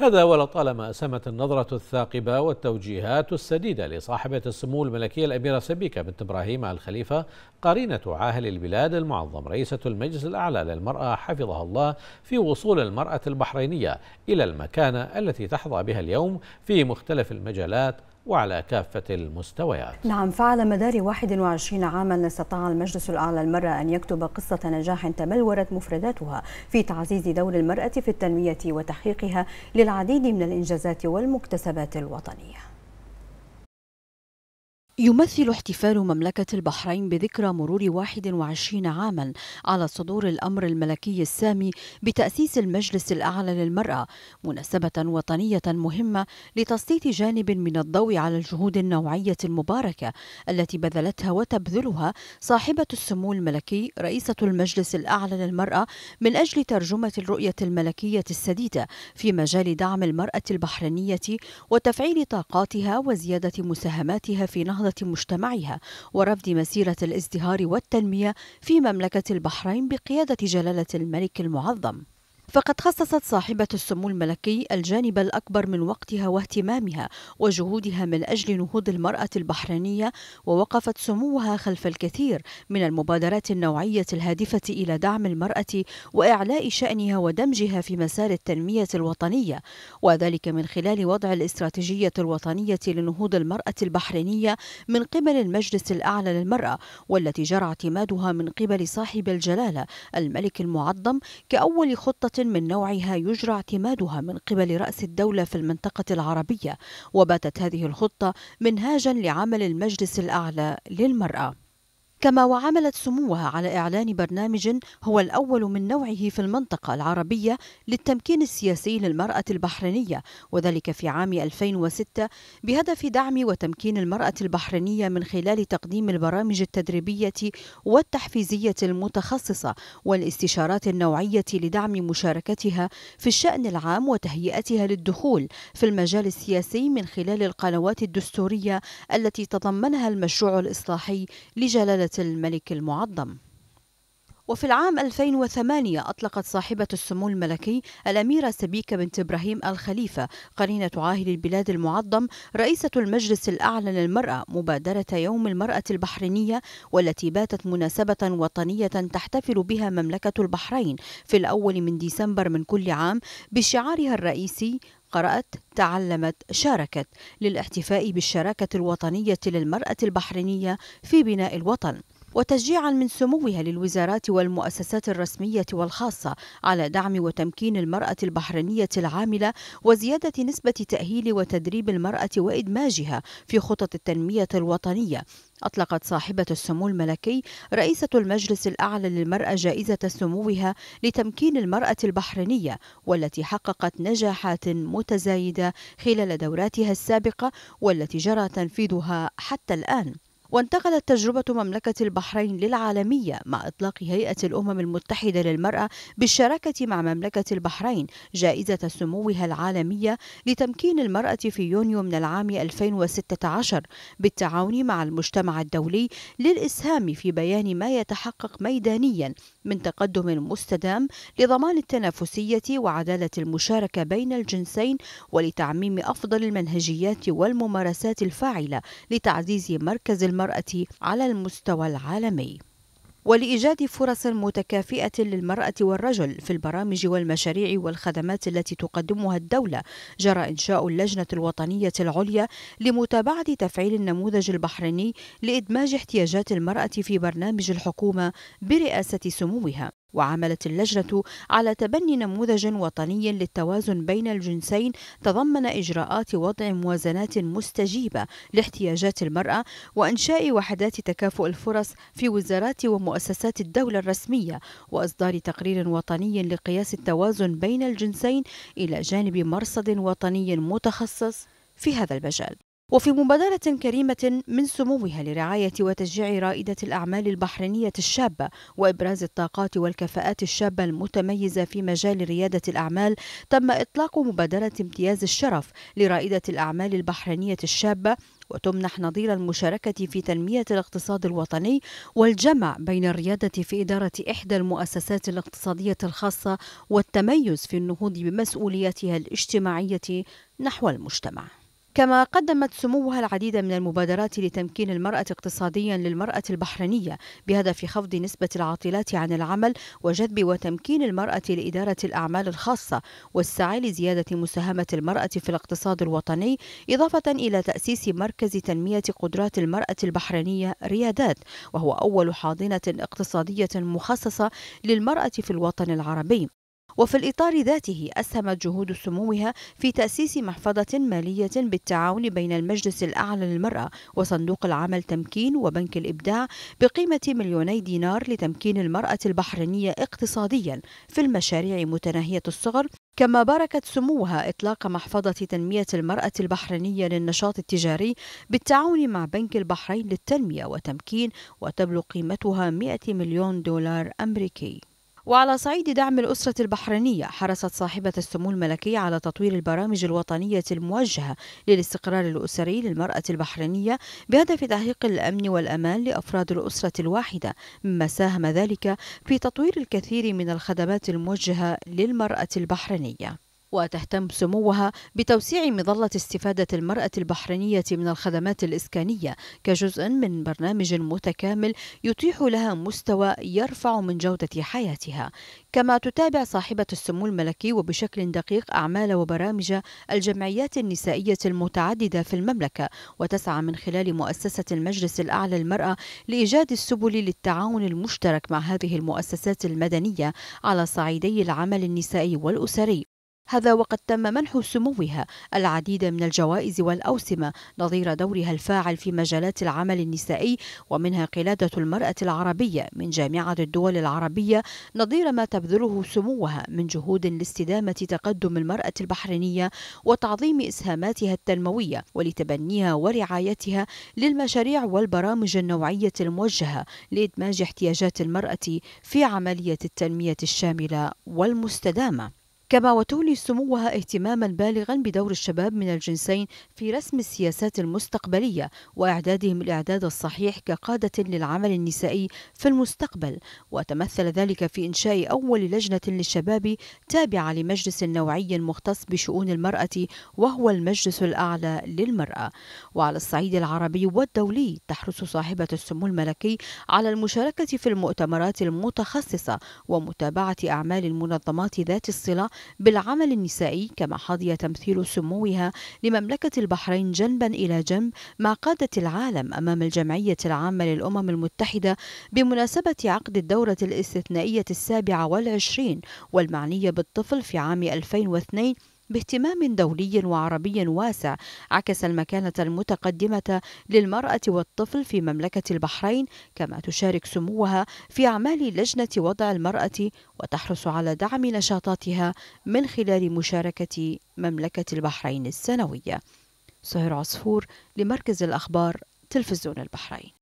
هذا ولطالما أسمت النظرة الثاقبة والتوجيهات السديدة لصاحبة السمو الملكية الأميرة سبيكة بنت إبراهيم آل خليفة قرينة عاهل البلاد المعظم رئيسة المجلس الأعلى للمرأة حفظها الله في وصول المرأة البحرينية إلى المكانة التي تحظى بها اليوم في مختلف المجالات وعلى كافة المستويات نعم فعلى مدار 21 عاما استطاع المجلس الأعلى المرة أن يكتب قصة نجاح تبلورت مفرداتها في تعزيز دور المرأة في التنمية وتحقيقها للعديد من الإنجازات والمكتسبات الوطنية يمثل احتفال مملكة البحرين بذكرى مرور 21 عاما على صدور الأمر الملكي السامي بتأسيس المجلس الأعلى للمرأة مناسبة وطنية مهمة لتسليط جانب من الضوء على الجهود النوعية المباركة التي بذلتها وتبذلها صاحبة السمو الملكي رئيسة المجلس الأعلى للمرأة من أجل ترجمة الرؤية الملكية السديدة في مجال دعم المرأة البحرينية وتفعيل طاقاتها وزيادة مساهماتها في نهضة مجتمعها ورفض مسيرة الازدهار والتنمية في مملكة البحرين بقيادة جلالة الملك المعظم فقد خصصت صاحبة السمو الملكي الجانب الأكبر من وقتها واهتمامها وجهودها من أجل نهوض المرأة البحرينية ووقفت سموها خلف الكثير من المبادرات النوعية الهادفة إلى دعم المرأة وإعلاء شأنها ودمجها في مسار التنمية الوطنية وذلك من خلال وضع الاستراتيجية الوطنية لنهوض المرأة البحرينية من قبل المجلس الأعلى للمرأة والتي جرى اعتمادها من قبل صاحب الجلالة الملك المعظم كأول خطة من نوعها يجرى اعتمادها من قبل رأس الدولة في المنطقة العربية وباتت هذه الخطة منهاجا لعمل المجلس الأعلى للمرأة كما وعملت سموها على إعلان برنامج هو الأول من نوعه في المنطقة العربية للتمكين السياسي للمرأة البحرينية وذلك في عام 2006 بهدف دعم وتمكين المرأة البحرينية من خلال تقديم البرامج التدريبية والتحفيزية المتخصصة والاستشارات النوعية لدعم مشاركتها في الشأن العام وتهيئتها للدخول في المجال السياسي من خلال القنوات الدستورية التي تضمنها المشروع الإصلاحي لجلالة الملك المعظم وفي العام 2008 أطلقت صاحبة السمو الملكي الأميرة سبيكة بنت إبراهيم الخليفة قرينة عاهل البلاد المعظم رئيسة المجلس الأعلى للمرأة مبادرة يوم المرأة البحرينية والتي باتت مناسبة وطنية تحتفل بها مملكة البحرين في الأول من ديسمبر من كل عام بشعارها الرئيسي قرأت تعلمت شاركت للاحتفاء بالشراكة الوطنية للمرأة البحرينية في بناء الوطن وتشجيعا من سموها للوزارات والمؤسسات الرسمية والخاصة على دعم وتمكين المرأة البحرينية العاملة وزيادة نسبة تأهيل وتدريب المرأة وإدماجها في خطط التنمية الوطنية أطلقت صاحبة السمو الملكي رئيسة المجلس الأعلى للمرأة جائزة سموها لتمكين المرأة البحرينية والتي حققت نجاحات متزايدة خلال دوراتها السابقة والتي جرى تنفيذها حتى الآن وانتقلت تجربة مملكة البحرين للعالمية مع إطلاق هيئة الأمم المتحدة للمرأة بالشراكة مع مملكة البحرين جائزة سموها العالمية لتمكين المرأة في يونيو من العام 2016 بالتعاون مع المجتمع الدولي للإسهام في بيان ما يتحقق ميدانيا من تقدم مستدام لضمان التنافسية وعدالة المشاركة بين الجنسين ولتعميم أفضل المنهجيات والممارسات الفاعلة لتعزيز مركز المرأة المرأة على المستوى العالمي ولايجاد فرص متكافئه للمراه والرجل في البرامج والمشاريع والخدمات التي تقدمها الدوله جرى انشاء اللجنه الوطنيه العليا لمتابعه تفعيل النموذج البحريني لادماج احتياجات المراه في برنامج الحكومه برئاسه سموها وعملت اللجنة على تبني نموذج وطني للتوازن بين الجنسين تضمن إجراءات وضع موازنات مستجيبة لاحتياجات المرأة وإنشاء وحدات تكافؤ الفرص في وزارات ومؤسسات الدولة الرسمية وإصدار تقرير وطني لقياس التوازن بين الجنسين إلى جانب مرصد وطني متخصص في هذا المجال وفي مبادرة كريمة من سموها لرعاية وتشجيع رائدة الأعمال البحرينية الشابة وإبراز الطاقات والكفاءات الشابة المتميزة في مجال ريادة الأعمال تم إطلاق مبادرة امتياز الشرف لرائدة الأعمال البحرينية الشابة وتمنح نظير المشاركة في تنمية الاقتصاد الوطني والجمع بين الريادة في إدارة إحدى المؤسسات الاقتصادية الخاصة والتميز في النهوض بمسؤولياتها الاجتماعية نحو المجتمع كما قدمت سموها العديد من المبادرات لتمكين المرأة اقتصاديا للمرأة البحرينية بهدف خفض نسبة العاطلات عن العمل وجذب وتمكين المرأة لإدارة الأعمال الخاصة والسعي لزيادة مساهمة المرأة في الاقتصاد الوطني إضافة إلى تأسيس مركز تنمية قدرات المرأة البحرينية ريادات وهو أول حاضنة اقتصادية مخصصة للمرأة في الوطن العربي وفي الإطار ذاته أسهمت جهود سموها في تأسيس محفظة مالية بالتعاون بين المجلس الأعلى للمرأة وصندوق العمل تمكين وبنك الإبداع بقيمة مليوني دينار لتمكين المرأة البحرينية اقتصاديا في المشاريع متناهية الصغر كما باركت سموها إطلاق محفظة تنمية المرأة البحرينية للنشاط التجاري بالتعاون مع بنك البحرين للتنمية وتمكين وتبلغ قيمتها 100 مليون دولار أمريكي وعلى صعيد دعم الأسرة البحرينية حرصت صاحبة السمو الملكي على تطوير البرامج الوطنية الموجهة للاستقرار الأسري للمرأة البحرينية بهدف تحقيق الأمن والأمان لأفراد الأسرة الواحدة مما ساهم ذلك في تطوير الكثير من الخدمات الموجهة للمرأة البحرينية وتهتم سموها بتوسيع مظلة استفادة المرأة البحرينية من الخدمات الإسكانية كجزء من برنامج متكامل يتيح لها مستوى يرفع من جودة حياتها كما تتابع صاحبة السمو الملكي وبشكل دقيق أعمال وبرامج الجمعيات النسائية المتعددة في المملكة وتسعى من خلال مؤسسة المجلس الأعلى للمرأة لإيجاد السبل للتعاون المشترك مع هذه المؤسسات المدنية على صعيدي العمل النسائي والأسري هذا وقد تم منح سموها العديد من الجوائز والأوسمة نظير دورها الفاعل في مجالات العمل النسائي ومنها قلادة المرأة العربية من جامعة الدول العربية نظير ما تبذله سموها من جهود لاستدامة تقدم المرأة البحرينية وتعظيم إسهاماتها التنموية ولتبنيها ورعايتها للمشاريع والبرامج النوعية الموجهة لإدماج احتياجات المرأة في عملية التنمية الشاملة والمستدامة كما وتولي سموها اهتماما بالغا بدور الشباب من الجنسين في رسم السياسات المستقبلية وإعدادهم الإعداد الصحيح كقادة للعمل النسائي في المستقبل وتمثل ذلك في إنشاء أول لجنة للشباب تابعة لمجلس نوعي مختص بشؤون المرأة وهو المجلس الأعلى للمرأة وعلى الصعيد العربي والدولي تحرص صاحبة السمو الملكي على المشاركة في المؤتمرات المتخصصة ومتابعة أعمال المنظمات ذات الصلة بالعمل النسائي كما حظي تمثيل سموها لمملكة البحرين جنبا إلى جنب مع قادة العالم أمام الجمعية العامة للأمم المتحدة بمناسبة عقد الدورة الاستثنائية السابعة والعشرين والمعنية بالطفل في عام 2002 باهتمام دولي وعربي واسع عكس المكانة المتقدمة للمرأة والطفل في مملكة البحرين كما تشارك سموها في أعمال لجنة وضع المرأة وتحرص على دعم نشاطاتها من خلال مشاركة مملكة البحرين السنوية سهير عصفور لمركز الأخبار تلفزيون البحرين